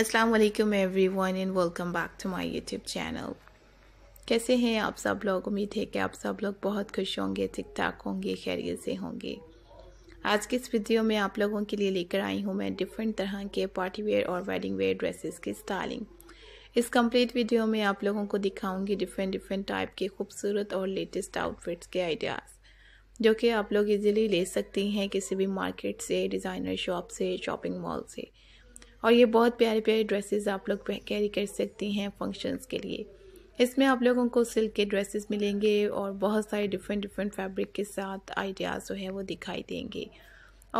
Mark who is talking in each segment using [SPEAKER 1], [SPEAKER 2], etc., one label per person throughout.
[SPEAKER 1] असलकम everyone and welcome back to my YouTube channel कैसे हैं आप सब लोग उम्मीद है कि आप सब लोग बहुत खुश होंगे ठीक ठाक होंगे खैरियत से होंगे आज की इस वीडियो में आप लोगों के लिए लेकर आई हूँ मैं डिफरेंट तरह के पार्टी वेयर और वेडिंग वेयर ड्रेसेस की स्टाइलिंग इस कंप्लीट वीडियो में आप लोगों को दिखाऊंगी डिफरेंट डिफरेंट टाइप के खूबसूरत और लेटेस्ट आउटफिट्स के आइडियाज़ जो कि आप लोग इजीली ले सकती हैं किसी भी मार्केट से डिज़ाइनर शॉप से शॉपिंग मॉल से और ये बहुत प्यारे प्यारे ड्रेसेस आप लोग कैरी कर सकती हैं फंक्शंस के लिए इसमें आप लोगों को सिल्क के ड्रेसेस मिलेंगे और बहुत सारे डिफरेंट डिफरेंट फैब्रिक के साथ आइडियाज़ जो है वो दिखाई देंगे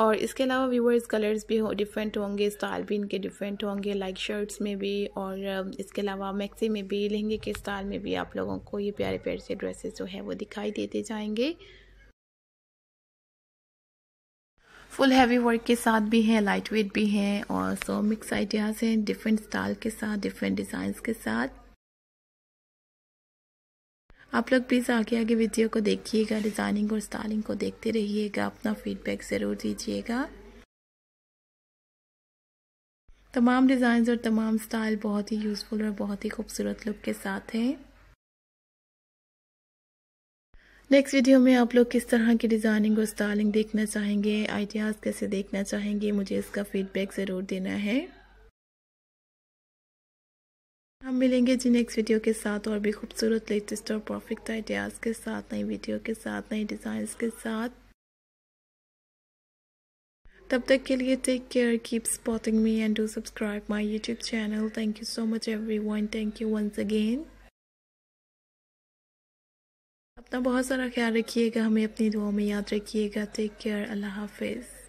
[SPEAKER 1] और इसके अलावा व्यूवर्स कलर्स भी हो डिफरेंट होंगे स्टाइल भी इनके डिफरेंट होंगे लाइक शर्ट्स में भी और um, इसके अलावा मैक्सी में भी लहंगे के स्टाइल में भी आप लोगों को ये प्यारे प्यारे से ड्रेसेस जो है वो दिखाई देते जाएंगे फुल हैवी वर्क के साथ भी हैं लाइट वेट भी हैं और सो मिक्स आइडियाज़ हैं डिफरेंट स्टाइल के साथ डिफरेंट डिजाइन के साथ आप लोग प्लीज़ आगे आगे वीडियो को देखिएगा डिज़ाइनिंग और स्टाइलिंग को देखते रहिएगा अपना फीडबैक ज़रूर दीजिएगा तमाम डिज़ाइन और तमाम स्टाइल बहुत ही यूज़फुल और बहुत ही खूबसूरत लुक के साथ हैं नेक्स्ट वीडियो में आप लोग किस तरह की डिज़ाइनिंग और स्टाइलिंग देखना चाहेंगे आइडियाज़ कैसे देखना चाहेंगे मुझे इसका फीडबैक ज़रूर देना है हम मिलेंगे जी नेक्स्ट वीडियो के साथ और भी खूबसूरत लेटेस्ट और परफेक्ट आइडियाज़ के साथ नई वीडियो के साथ नई डिजाइन के साथ तब तक के लिए take care keep spotting me and do subscribe my YouTube channel thank you so much everyone thank you once again अपना बहुत सारा ख्याल रखिएगा हमें अपनी दुआओं में याद रखिएगा टेक केयर अल्लाह हाफिज़